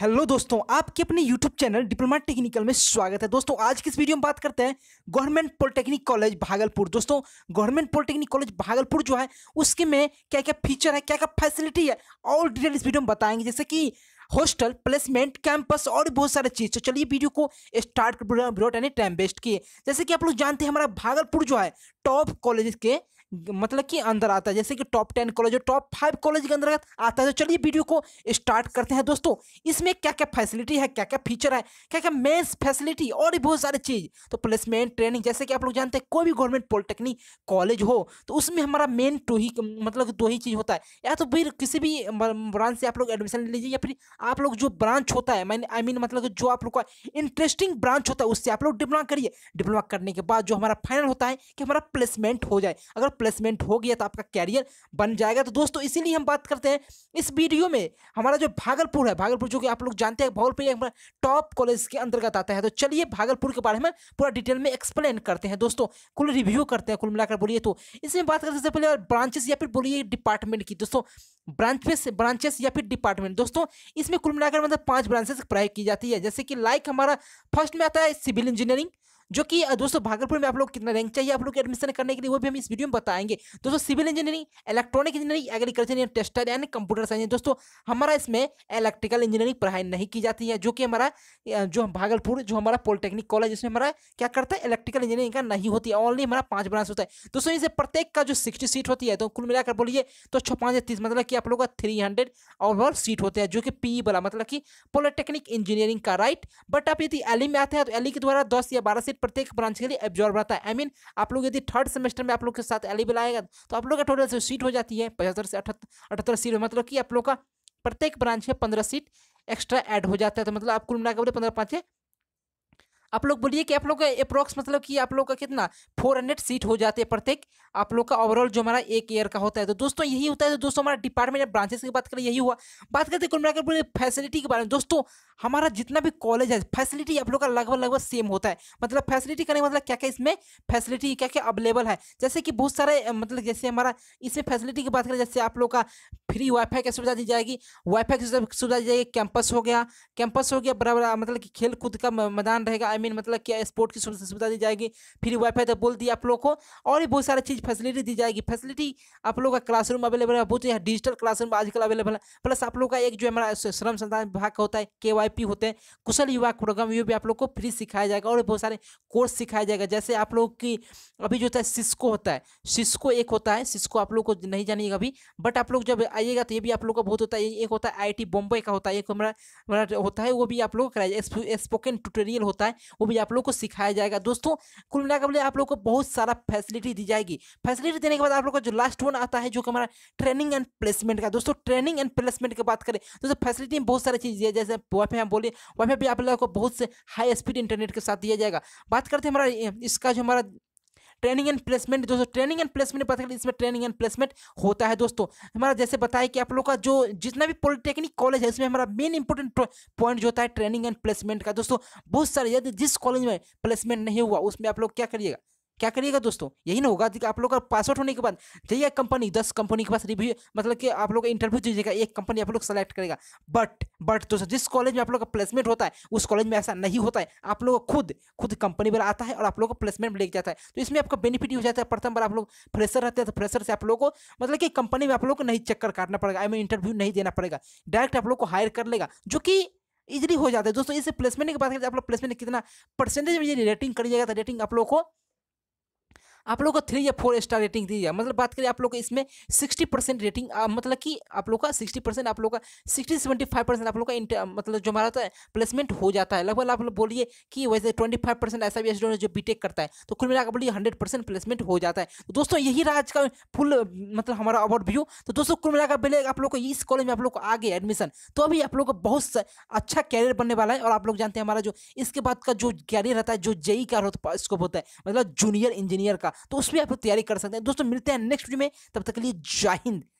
hello दोस्तों आपके अपने यूट्यूब चैनल डिप्लोमा टेक्निकल में स्वागत है दोस्तों आज किस वीडियो में बात करते हैं गवर्नमेंट पॉलिटेक्निक कॉलेज भागलपुर दोस्तों गवर्नमेंट पॉलिटेक्निक कॉलेज भागलपुर जो है उसके में क्या क्या फीचर है क्या क्या फैसिलिटी है और डिटेल इस वीडियो में बताएंगे जैसे कि हॉस्टल प्लेसमेंट कैंपस और बहुत सारे चीज़ तो चलिए वीडियो को स्टार्ट ब्रॉड टाइम वेस्ट किए जैसे कि आप लोग जानते हैं हमारा भागलपुर जो है टॉप कॉलेज के मतलब कि अंदर आता है जैसे कि टॉप टेन कॉलेज और टॉप फाइव कॉलेज के अंदर आता है तो चलिए वीडियो को स्टार्ट करते हैं दोस्तों इसमें क्या क्या फैसिलिटी है क्या क्या फीचर है क्या क्या मेन्स फैसिलिटी और भी बहुत सारी चीज़ तो प्लेसमेंट ट्रेनिंग जैसे कि आप लोग जानते हैं कोई भी गवर्नमेंट पॉलिटेक्निक कॉलेज हो तो उसमें हमारा मेन टू ही मतलब दो ही चीज़ होता है या तो फिर किसी भी ब्रांच से आप लोग एडमिशन ले लीजिए या फिर आप लोग जो ब्रांच होता है मैंने आई मीन मतलब जो आप लोग का इंटरेस्टिंग ब्रांच होता है उससे आप लोग डिप्लोमा करिए डिप्लोमा करने के बाद जो हमारा फाइनल होता है कि हमारा प्लेसमेंट हो जाए अगर प्लेसमेंट हो गया तो आपका कैरियर बन जाएगा तो दोस्तों इसीलिए हम बात करते हैं इस वीडियो में हमारा जो भागलपुर है भागलपुर जो कि आप लोग जानते हैं भागलपुर एक टॉप कॉलेज के अंतर्गत आता है तो चलिए भागलपुर के बारे में पूरा डिटेल में एक्सप्लेन करते हैं दोस्तों कुल रिव्यू करते हैं कुल मिलाकर बोलिए तो इसमें बात करते सबसे पहले ब्रांचेस या फिर बोलिए डिपार्टमेंट की दोस्तों ब्रांचेस ब्रांचेस या फिर डिपार्टमेंट दोस्तों इसमें कुल मिलाकर मतलब पांच ब्रांचेस पढ़ाई की जाती है जैसे कि लाइक हमारा फर्स्ट में आता है सिविल इंजीनियरिंग जो कि दोस्तों भागलपुर में आप लोग कितना रैंक चाहिए आप लोग एडमिशन करने के लिए वो भी हम इस वीडियो में बताएंगे दोस्तों civil engineering electronic engineering agriculture tester and computer science दोस्तों हमारा इसमें इलेक्ट्रिकल इंजीनियरिंग पढ़ाई नहीं की जाती है जो कि हमारा जो भागलपुर जो हमारा पॉलिटेक्निक कॉलेज इसमें हमारा क्या करता है इलेक्ट्रिकल इंजीनियरिंग का नहीं होती है ऑनली हमारा पाँच ब्रांच होता है दोस्तों इसे प्रत्येक का जो सिक्सटी सीट होती है तो कुल मिलाकर बोलिए तो छः पाँच तीस मतलब कि आप लोग का थ्री हंड्रेड ओवरऑल सीट होते हैं जो कि पी e वाला मतलब कि पॉलिटेक्निक इंजीनियरिंग का राइट बट आप यदि एल e में आते हैं तो एल e के द्वारा दस या बारह सीट प्रत्येक ब्रांच के लिए एब्जॉर्व रहता है आई I मीन mean, आप लोग यदि थर्ड सेमेस्टर में आप लोग के साथ एलिबल e आएगा तो आप लोग का टोटल सीट हो जाती है पचहत्तर से अठहत्तर सीट मतलब कि आप लोग का प्रत्येक ब्रांच में पंद्रह सीट एक्स्ट्रा ऐड हो जाता है तो मतलब आप कुल मिलाकर बोले पंद्रह पाँच आप लोग बोलिए कि आप लोग का अप्रोक्स मतलब कि आप लोग का कितना फोर हंड्रेड सीट हो जाते हैं प्रत्येक आप लोग का ओवरऑल जो हमारा एक ईयर का होता है तो दोस्तों यही होता है तो दोस्तों हमारा डिपार्टमेंट या ब्रांचेस की बात करें यही हुआ बात करते कुल मिलाकर पूरे फैसिलिटी के बारे में दोस्तों हमारा जितना भी कॉलेज है फैसिलिटी आप लोग का लगभग लगभग सेम होता है मतलब फैसिलिटी करने मतलब क्या क्या इसमें फैसिलिटी क्या क्या अवेलेबल है जैसे कि बहुत सारे मतलब जैसे हमारा इसमें फैसिलिटी की बात करें जैसे आप लोग का फ्री वाईफाई की सुविधा दी जाएगी वाईफाई की सुविधा दी जाएगी कैंपस हो गया कैंपस हो गया बराबर मतलब कि खेल कूद का मैदान रहेगा आई मीन मतलब क्या स्पोर्ट की सुविधा दी जाएगी फ्री वाईफाई तो बोल दिया आप लोग को और भी बहुत सारी चीज़ फैसिलिटी दी जाएगी फैसिलिटी आप लोग का क्लासरूम अवेलेबल है बहुत यहाँ डिजिटल क्लासरूम आजकल अवेलेबल है प्लस आप लोग का एक जो हमारा श्रम संस्थान विभाग का होता है के होते हैं कुशल युवा प्रोग्राम ये भी आप लोग को फ्री सिखाया जाएगा और बहुत सारे कोर्स सिखाया जाएगा जैसे आप लोग की अभी जो होता है सिस्को होता है सिस्को एक होता है सिस्को आप लोग को नहीं जानिएगा अभी बट आप लोग जब आइएगा तो ये भी आप लोग का बहुत होता है एक होता है आई बॉम्बे का होता है एक हमारा होता है वो भी आप लोग का कराया स्पोकन ट्यूटोरियल होता है वो भी आप लोग को सिखाया जाएगा दोस्तों कुल मिलाकर आप लोग को बहुत सारा फैसिलिटी दी जाएगी फैसिलिटी देने के बाद आप लोग का जो लास्ट वन आता है जो कि हमारा ट्रेनिंग एंड प्लेसमेंट का दोस्तों ट्रेनिंग एंड प्लेसमेंट की बात करें तो दोस्तों फैसिलिटी में बहुत सारी चीज़ दिया जैसे वाईफाई हम बोले वाईफाई भी आप लोगों को बहुत से हाई स्पीड इंटरनेट के साथ दिया जाएगा बात करते हैं हमारा इसका जो हमारा ट्रेनिंग एंड प्लेसमेंट दोस्तों ट्रेनिंग एंड प्लेसमेंट पता करें इसमें ट्रेनिंग एंड प्लेसमेंट होता है दोस्तों हमारा जैसे बताया कि आप लोग का जो जितना भी पॉलिटेक्निक कॉलेज है इसमें हमारा मेन इंपॉर्टेंट पॉइंट जो होता है ट्रेनिंग एंड प्लेसमेंट का दोस्तों बहुत सारे यदि जिस कॉलेज में प्लेसमेंट नहीं हुआ उसमें आप लोग क्या करिएगा क्या करिएगा दोस्तों यही ना होगा आप लोग का पास आउट होने के बाद जाइए कंपनी दस कंपनी के पास रिव्यू मतलब कि आप लोग इंटरव्यू दीजिएगा एक कंपनी आप लोग सेलेक्ट करेगा बट बट दोस्तों जिस कॉलेज में आप लोग का प्लेसमेंट होता है उस कॉलेज में ऐसा नहीं होता है आप लोग खुद खुद कंपनी पर आता है और आप लोग को प्लेसमेंट लेके जाता है तो इसमें आपका बेनिफिट हो जाता है प्रथम बार आप लोग फ्रेशर रहते हैं तो फ्रेशर से मतलब आप लोग को मतलब कि कंपनी में आप लोग को नहीं चक्कर काटना पड़ेगा आई मीन इंटरव्यू नहीं देना पड़ेगा डायरेक्ट आप लोग को हायर कर लेगा जो कि इजिली हो जाता है दोस्तों इसे प्लेसमेंट की बात करें आप लोग प्लेसमेंट कितना परसेंटेज में ये रेटिंग करिएगा तो रेटिंग आप लोग को आप लोग को थ्री या फोर स्टार रेटिंग दी जाए मतलब बात करिए आप लोग इसमें सिक्सटी परसेंट रेटिंग आ, मतलब कि आप लोग का सिक्सटी परसेंट आप लोग का सिक्सटी सेवेंटी फाइव परसेंट आप लोग का मतलब जो हमारा तो है प्लेसमेंट हो जाता है लगभग आप लोग बोलिए कि वैसे ट्वेंटी फाइव परसेंट ऐसा भी स्टूडेंट जो बीटेक करता है तो कुल मिलाकर बोलिए हंड्रेड परसेंट प्लेसमेंट हो जाता है तो दोस्तों यही रहा आज का फुल मतलब हमारा ओवर व्यू तो दोस्तों कुल मिलाकर बोले आप लोग को इस कॉलेज में आप लोग को आ गया एडमिशन तो अभी आप लोग का बहुत अच्छा कैरियर बनने वाला है और आप लोग जानते हैं हमारा जो इसके बाद का जो कैरियर रहता है जो जेई e का स्कोप होता है मतलब जूनियर इंजीनियर का तो उसमें आप तैयारी कर सकते हैं दोस्तों मिलते हैं नेक्स्ट वीडियो में तब तक के लिए जय हिंद